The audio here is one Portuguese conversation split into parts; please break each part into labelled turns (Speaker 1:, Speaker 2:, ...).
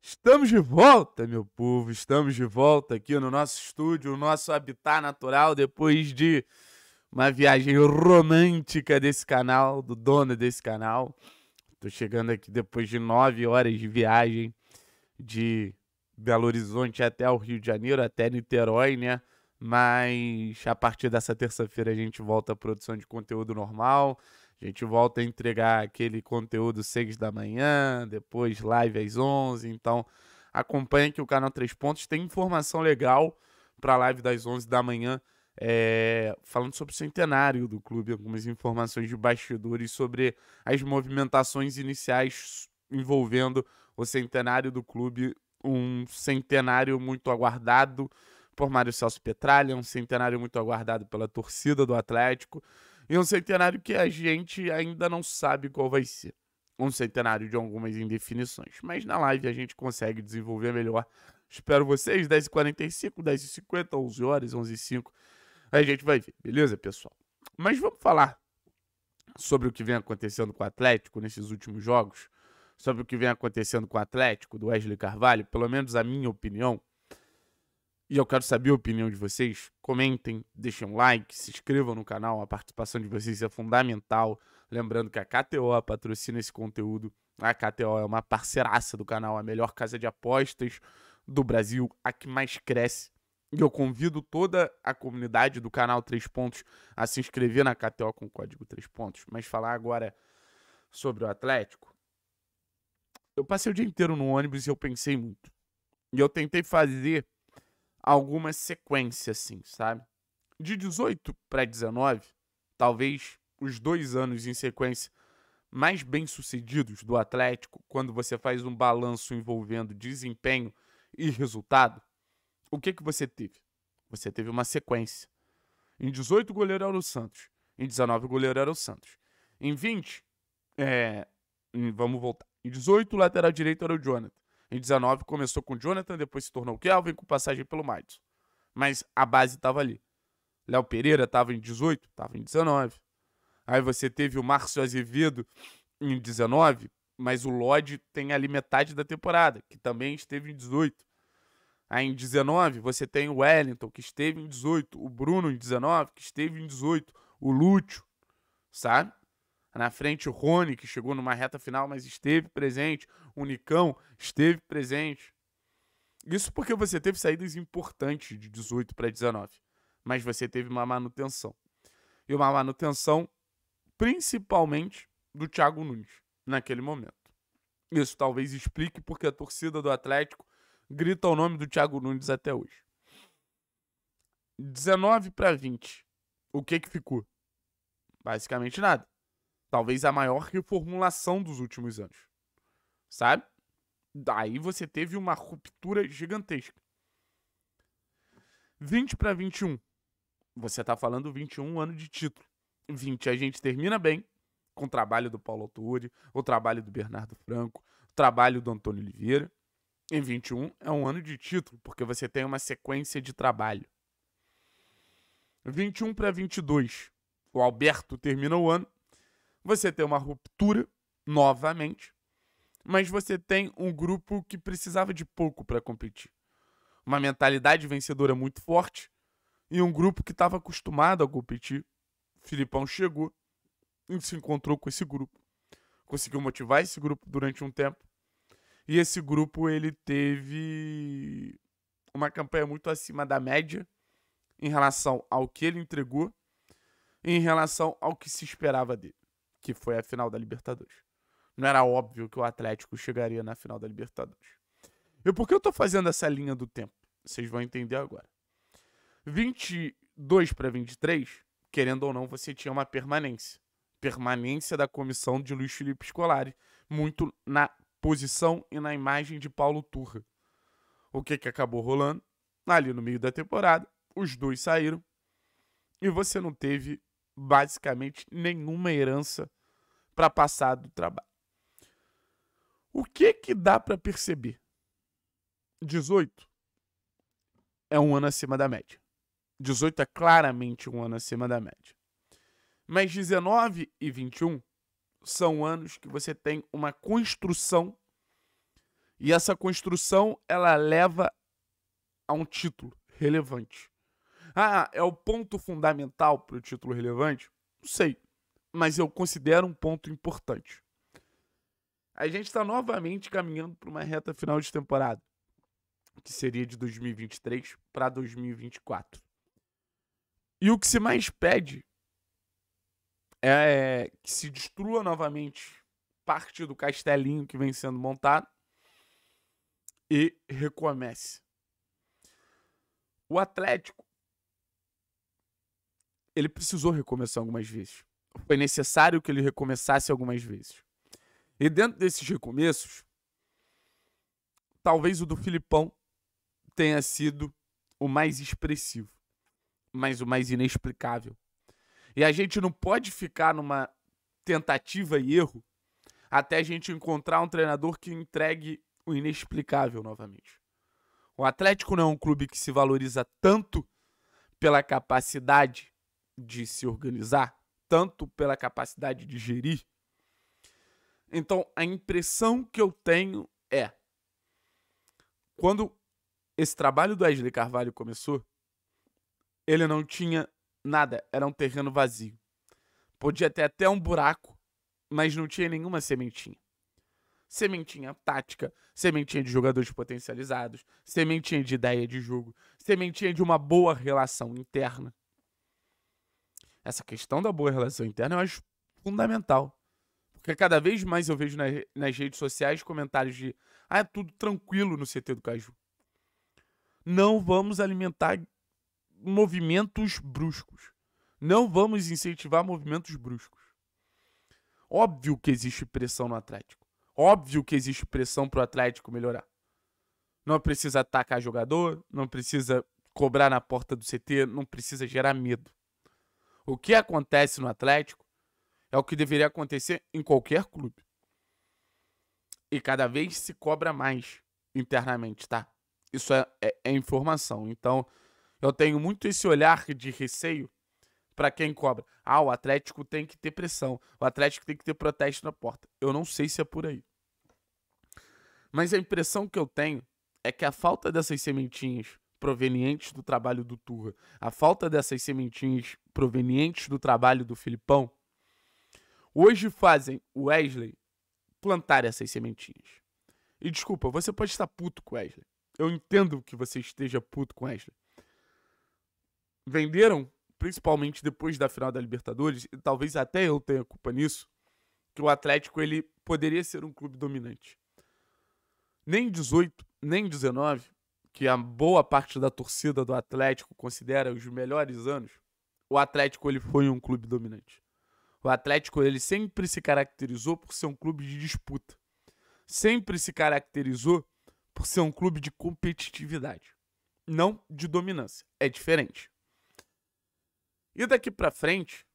Speaker 1: Estamos de volta, meu povo. Estamos de volta aqui no nosso estúdio, no nosso habitat natural, depois de uma viagem romântica desse canal, do dono desse canal. Tô chegando aqui depois de nove horas de viagem de Belo Horizonte até o Rio de Janeiro, até Niterói, né? Mas a partir dessa terça-feira a gente volta à produção de conteúdo normal. A gente volta a entregar aquele conteúdo 6 da manhã, depois live às 11. Então, acompanha que o canal Três Pontos tem informação legal para a live das 11 da manhã, é, falando sobre o centenário do clube, algumas informações de bastidores sobre as movimentações iniciais envolvendo o centenário do clube, um centenário muito aguardado por Mário Celso Petralha, um centenário muito aguardado pela torcida do Atlético. E um centenário que a gente ainda não sabe qual vai ser. Um centenário de algumas indefinições. Mas na live a gente consegue desenvolver melhor. Espero vocês, 10h45, 10h50, 11 horas, 11h05. A gente vai ver, beleza, pessoal? Mas vamos falar sobre o que vem acontecendo com o Atlético nesses últimos jogos, sobre o que vem acontecendo com o Atlético, do Wesley Carvalho, pelo menos a minha opinião, e eu quero saber a opinião de vocês. Comentem, deixem um like, se inscrevam no canal. A participação de vocês é fundamental. Lembrando que a KTO patrocina esse conteúdo. A KTO é uma parceiraça do canal, a melhor casa de apostas do Brasil, a que mais cresce. E eu convido toda a comunidade do canal 3 Pontos a se inscrever na KTO com o código 3 Pontos. Mas falar agora sobre o Atlético. Eu passei o dia inteiro no ônibus e eu pensei muito. E eu tentei fazer alguma sequência, assim, sabe? De 18 para 19, talvez os dois anos em sequência mais bem-sucedidos do Atlético, quando você faz um balanço envolvendo desempenho e resultado, o que que você teve? Você teve uma sequência. Em 18, o goleiro era o Santos. Em 19, o goleiro era o Santos. Em 20, é... Eh, vamos voltar. Em 18, o lateral direito era o Jonathan. Em 19 começou com o Jonathan, depois se tornou o Kelvin, com passagem pelo Madison. Mas a base estava ali. Léo Pereira estava em 18, estava em 19. Aí você teve o Márcio Azevedo em 19, mas o Lodi tem ali metade da temporada, que também esteve em 18. Aí em 19 você tem o Wellington, que esteve em 18, o Bruno em 19, que esteve em 18, o Lúcio, sabe? Na frente o Rony, que chegou numa reta final, mas esteve presente, Unicão esteve presente. Isso porque você teve saídas importantes de 18 para 19, mas você teve uma manutenção. E uma manutenção principalmente do Thiago Nunes naquele momento. Isso talvez explique porque a torcida do Atlético grita o nome do Thiago Nunes até hoje. 19 para 20. O que que ficou? Basicamente nada. Talvez a maior reformulação dos últimos anos sabe? Daí você teve uma ruptura gigantesca. 20 para 21. Você tá falando 21 ano de título. 20 a gente termina bem com o trabalho do Paulo Autori, o trabalho do Bernardo Franco, o trabalho do Antônio Oliveira. Em 21 é um ano de título, porque você tem uma sequência de trabalho. 21 para 22, o Alberto termina o ano. Você tem uma ruptura novamente mas você tem um grupo que precisava de pouco para competir. Uma mentalidade vencedora muito forte e um grupo que estava acostumado a competir. Filipão chegou e se encontrou com esse grupo. Conseguiu motivar esse grupo durante um tempo. E esse grupo ele teve uma campanha muito acima da média em relação ao que ele entregou e em relação ao que se esperava dele, que foi a final da Libertadores não era óbvio que o Atlético chegaria na final da Libertadores. E por que eu tô fazendo essa linha do tempo? Vocês vão entender agora. 22 para 23, querendo ou não, você tinha uma permanência. Permanência da comissão de Luiz Felipe Scolari, muito na posição e na imagem de Paulo Turra. O que, que acabou rolando? Ali no meio da temporada, os dois saíram e você não teve basicamente nenhuma herança para passar do trabalho. O que que dá para perceber? 18 é um ano acima da média. 18 é claramente um ano acima da média. Mas 19 e 21 são anos que você tem uma construção e essa construção ela leva a um título relevante. Ah, é o ponto fundamental para o título relevante? Não sei, mas eu considero um ponto importante a gente está novamente caminhando para uma reta final de temporada, que seria de 2023 para 2024. E o que se mais pede é que se destrua novamente parte do castelinho que vem sendo montado e recomece. O Atlético ele precisou recomeçar algumas vezes. Foi necessário que ele recomeçasse algumas vezes. E dentro desses recomeços, talvez o do Filipão tenha sido o mais expressivo, mas o mais inexplicável. E a gente não pode ficar numa tentativa e erro até a gente encontrar um treinador que entregue o inexplicável novamente. O Atlético não é um clube que se valoriza tanto pela capacidade de se organizar, tanto pela capacidade de gerir, então a impressão que eu tenho é quando esse trabalho do Wesley Carvalho começou, ele não tinha nada, era um terreno vazio. Podia ter até um buraco, mas não tinha nenhuma sementinha. Sementinha tática, sementinha de jogadores potencializados, sementinha de ideia de jogo, sementinha de uma boa relação interna. Essa questão da boa relação interna eu acho fundamental. Porque cada vez mais eu vejo nas redes sociais comentários de ah, é tudo tranquilo no CT do Caju. Não vamos alimentar movimentos bruscos. Não vamos incentivar movimentos bruscos. Óbvio que existe pressão no Atlético. Óbvio que existe pressão para o Atlético melhorar. Não precisa atacar jogador, não precisa cobrar na porta do CT, não precisa gerar medo. O que acontece no Atlético é o que deveria acontecer em qualquer clube. E cada vez se cobra mais internamente, tá? Isso é, é, é informação. Então, eu tenho muito esse olhar de receio para quem cobra. Ah, o Atlético tem que ter pressão. O Atlético tem que ter protesto na porta. Eu não sei se é por aí. Mas a impressão que eu tenho é que a falta dessas sementinhas provenientes do trabalho do Turra, a falta dessas sementinhas provenientes do trabalho do Filipão, hoje fazem o Wesley plantar essas sementinhas. E desculpa, você pode estar puto com o Wesley. Eu entendo que você esteja puto com o Wesley. Venderam, principalmente depois da final da Libertadores, e talvez até eu tenha culpa nisso, que o Atlético ele poderia ser um clube dominante. Nem 18, nem 19, que a boa parte da torcida do Atlético considera os melhores anos, o Atlético ele foi um clube dominante. O Atlético ele sempre se caracterizou por ser um clube de disputa. Sempre se caracterizou por ser um clube de competitividade, não de dominância. É diferente. E daqui para frente,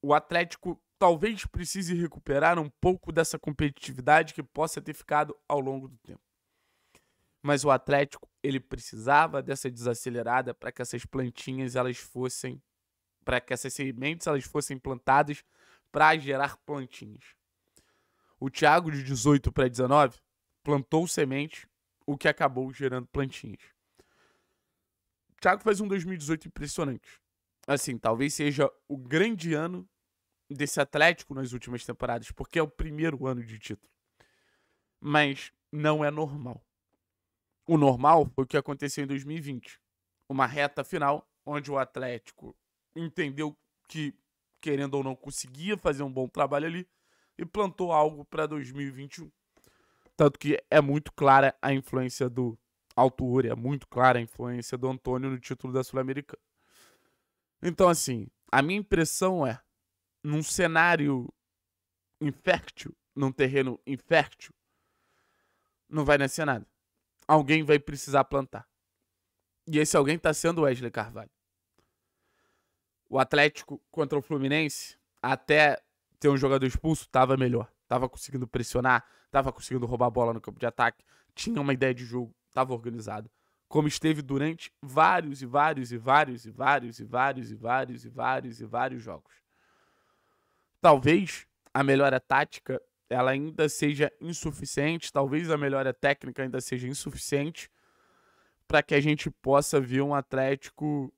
Speaker 1: o Atlético talvez precise recuperar um pouco dessa competitividade que possa ter ficado ao longo do tempo. Mas o Atlético, ele precisava dessa desacelerada para que essas plantinhas elas fossem para que essas sementes elas fossem plantadas para gerar plantinhas. O Tiago, de 18 para 19, plantou semente, o que acabou gerando plantinhas. O Thiago fez um 2018 impressionante. Assim, talvez seja o grande ano desse Atlético nas últimas temporadas, porque é o primeiro ano de título. Mas não é normal. O normal foi o que aconteceu em 2020. Uma reta final onde o Atlético entendeu que, querendo ou não, conseguia fazer um bom trabalho ali e plantou algo para 2021. Tanto que é muito clara a influência do Altuori, é muito clara a influência do Antônio no título da Sul-Americana. Então, assim, a minha impressão é, num cenário infértil, num terreno infértil, não vai nascer nada. Alguém vai precisar plantar. E esse alguém está sendo Wesley Carvalho o Atlético contra o Fluminense, até ter um jogador expulso, tava melhor. Tava conseguindo pressionar, tava conseguindo roubar a bola no campo de ataque, tinha uma ideia de jogo, tava organizado. Como esteve durante vários e vários e vários e vários e vários e vários e vários e vários jogos. Talvez a melhora tática ela ainda seja insuficiente, talvez a melhora técnica ainda seja insuficiente para que a gente possa ver um Atlético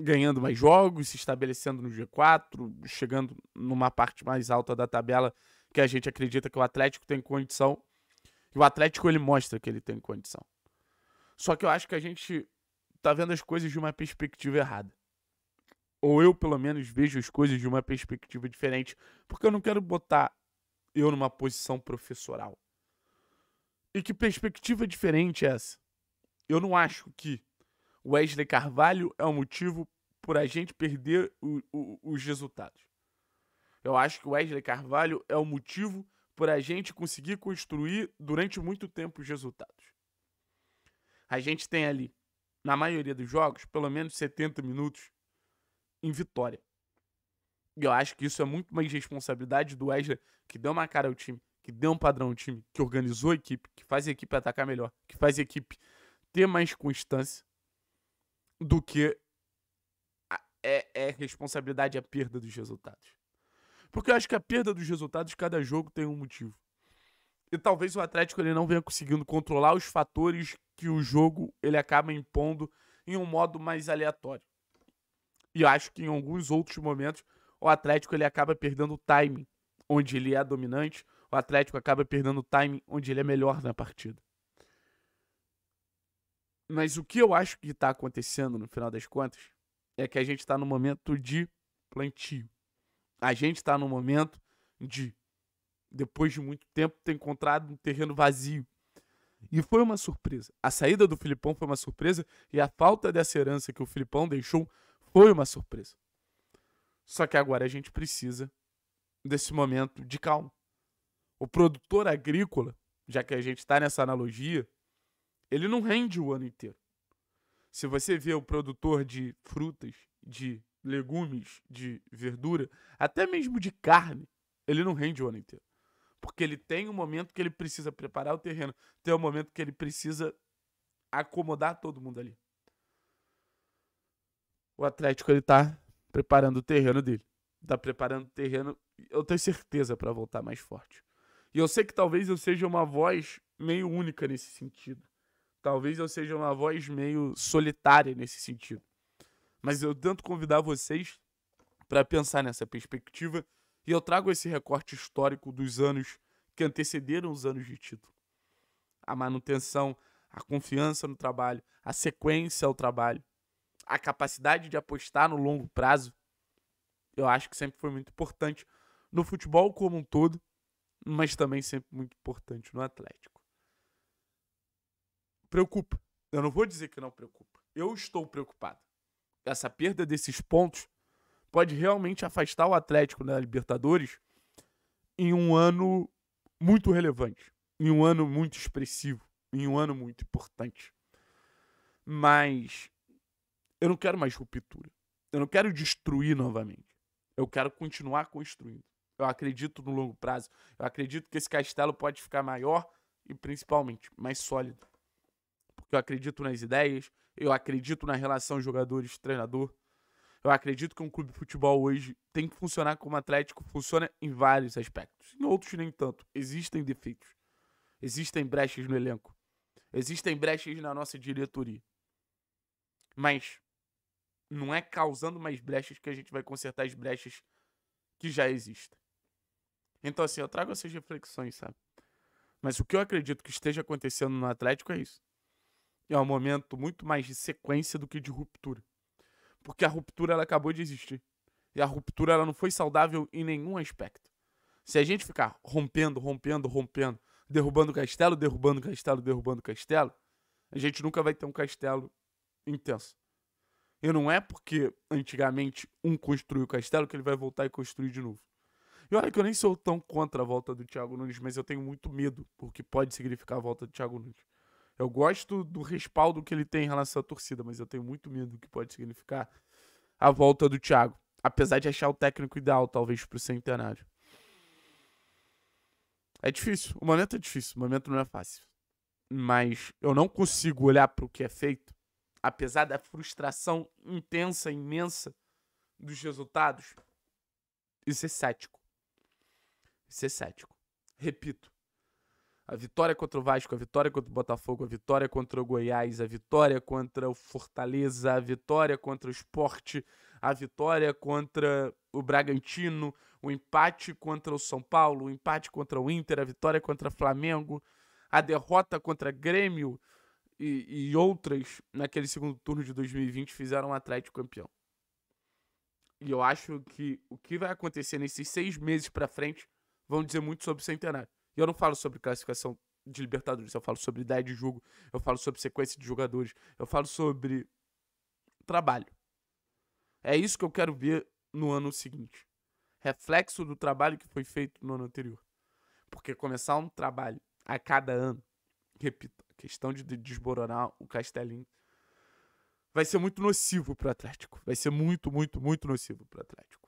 Speaker 1: ganhando mais jogos, se estabelecendo no G4, chegando numa parte mais alta da tabela que a gente acredita que o Atlético tem condição. E o Atlético ele mostra que ele tem condição. Só que eu acho que a gente tá vendo as coisas de uma perspectiva errada. Ou eu, pelo menos, vejo as coisas de uma perspectiva diferente, porque eu não quero botar eu numa posição professoral. E que perspectiva diferente é essa? Eu não acho que Wesley Carvalho é o motivo por a gente perder o, o, os resultados. Eu acho que o Wesley Carvalho é o motivo por a gente conseguir construir durante muito tempo os resultados. A gente tem ali, na maioria dos jogos, pelo menos 70 minutos em vitória. E eu acho que isso é muito mais responsabilidade do Wesley, que deu uma cara ao time, que deu um padrão ao time, que organizou a equipe, que faz a equipe atacar melhor, que faz a equipe ter mais constância do que a, é, é responsabilidade é a perda dos resultados. Porque eu acho que a perda dos resultados, cada jogo tem um motivo. E talvez o Atlético ele não venha conseguindo controlar os fatores que o jogo ele acaba impondo em um modo mais aleatório. E eu acho que em alguns outros momentos o Atlético ele acaba perdendo o timing onde ele é dominante, o Atlético acaba perdendo o timing onde ele é melhor na partida. Mas o que eu acho que está acontecendo no final das contas é que a gente está no momento de plantio. A gente está no momento de, depois de muito tempo, ter encontrado um terreno vazio. E foi uma surpresa. A saída do Filipão foi uma surpresa e a falta dessa herança que o Filipão deixou foi uma surpresa. Só que agora a gente precisa desse momento de calma. O produtor agrícola, já que a gente está nessa analogia, ele não rende o ano inteiro. Se você vê o produtor de frutas, de legumes, de verdura, até mesmo de carne, ele não rende o ano inteiro. Porque ele tem um momento que ele precisa preparar o terreno, tem um momento que ele precisa acomodar todo mundo ali. O Atlético ele tá preparando o terreno dele. Tá preparando o terreno, eu tenho certeza para voltar mais forte. E eu sei que talvez eu seja uma voz meio única nesse sentido. Talvez eu seja uma voz meio solitária nesse sentido. Mas eu tento convidar vocês para pensar nessa perspectiva e eu trago esse recorte histórico dos anos que antecederam os anos de título. A manutenção, a confiança no trabalho, a sequência ao trabalho, a capacidade de apostar no longo prazo, eu acho que sempre foi muito importante no futebol como um todo, mas também sempre muito importante no Atlético preocupa. Eu não vou dizer que não preocupa. Eu estou preocupado. Essa perda desses pontos pode realmente afastar o Atlético na né, Libertadores em um ano muito relevante, em um ano muito expressivo, em um ano muito importante. Mas eu não quero mais ruptura. Eu não quero destruir novamente. Eu quero continuar construindo. Eu acredito no longo prazo. Eu acredito que esse castelo pode ficar maior e principalmente mais sólido eu acredito nas ideias, eu acredito na relação jogadores-treinador. Eu acredito que um clube de futebol hoje tem que funcionar como Atlético funciona em vários aspectos. Em outros, nem tanto. Existem defeitos. Existem brechas no elenco. Existem brechas na nossa diretoria. Mas não é causando mais brechas que a gente vai consertar as brechas que já existem. Então, assim, eu trago essas reflexões, sabe? Mas o que eu acredito que esteja acontecendo no Atlético é isso é um momento muito mais de sequência do que de ruptura. Porque a ruptura ela acabou de existir. E a ruptura ela não foi saudável em nenhum aspecto. Se a gente ficar rompendo, rompendo, rompendo, derrubando castelo, derrubando castelo, derrubando castelo, a gente nunca vai ter um castelo intenso. E não é porque antigamente um construiu o castelo que ele vai voltar e construir de novo. E olha que eu nem sou tão contra a volta do Thiago Nunes, mas eu tenho muito medo porque pode significar a volta do Thiago Nunes. Eu gosto do respaldo que ele tem em relação à torcida, mas eu tenho muito medo do que pode significar a volta do Thiago. Apesar de achar o técnico ideal, talvez, para o centenário. É difícil. O momento é difícil. O momento não é fácil. Mas eu não consigo olhar para o que é feito, apesar da frustração intensa, imensa dos resultados, e ser cético. Ser cético. Repito, a vitória contra o Vasco, a vitória contra o Botafogo, a vitória contra o Goiás, a vitória contra o Fortaleza, a vitória contra o Esporte, a vitória contra o Bragantino, o empate contra o São Paulo, o empate contra o Inter, a vitória contra o Flamengo, a derrota contra Grêmio e, e outras naquele segundo turno de 2020 fizeram o Atlético campeão. E eu acho que o que vai acontecer nesses seis meses para frente vão dizer muito sobre o centenário. E eu não falo sobre classificação de Libertadores, eu falo sobre ideia de jogo, eu falo sobre sequência de jogadores, eu falo sobre trabalho. É isso que eu quero ver no ano seguinte. Reflexo do trabalho que foi feito no ano anterior. Porque começar um trabalho a cada ano, repito, a questão de desboronar o Castelinho vai ser muito nocivo para o Atlético. Vai ser muito, muito, muito nocivo para o Atlético.